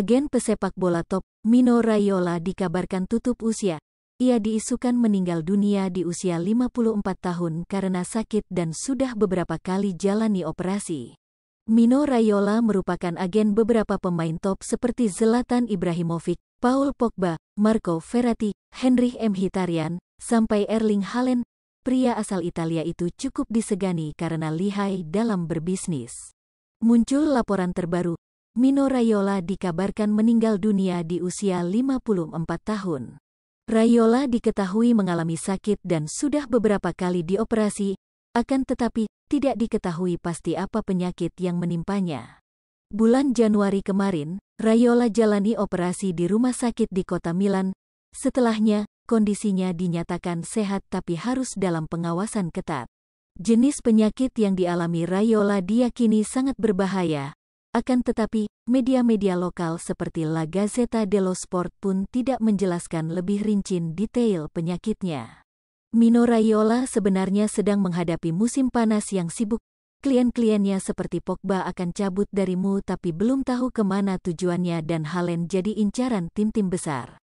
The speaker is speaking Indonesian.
Agen pesepak bola top, Mino Raiola dikabarkan tutup usia. Ia diisukan meninggal dunia di usia 54 tahun karena sakit dan sudah beberapa kali jalani operasi. Mino Raiola merupakan agen beberapa pemain top seperti Zlatan Ibrahimovic, Paul Pogba, Marco Verratti, Henry M. Hitarian, sampai Erling Haaland. Pria asal Italia itu cukup disegani karena lihai dalam berbisnis. Muncul laporan terbaru, Mino Raiola dikabarkan meninggal dunia di usia 54 tahun. Raiola diketahui mengalami sakit dan sudah beberapa kali dioperasi, akan tetapi tidak diketahui pasti apa penyakit yang menimpanya. Bulan Januari kemarin, Raiola jalani operasi di rumah sakit di kota Milan. Setelahnya, kondisinya dinyatakan sehat tapi harus dalam pengawasan ketat. Jenis penyakit yang dialami Raiola diyakini sangat berbahaya, akan tetapi, media-media lokal seperti La Gazzetta dello Sport pun tidak menjelaskan lebih rinci detail penyakitnya. Mino Raiola sebenarnya sedang menghadapi musim panas yang sibuk. Klien-kliennya seperti Pogba akan cabut darimu tapi belum tahu kemana tujuannya dan Halen jadi incaran tim-tim besar.